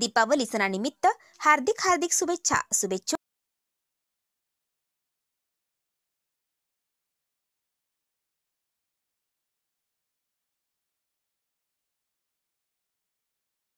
दीपावली सणानिमित्त हार्दिक हार्दिक शुभेच्छा शुभेच्छा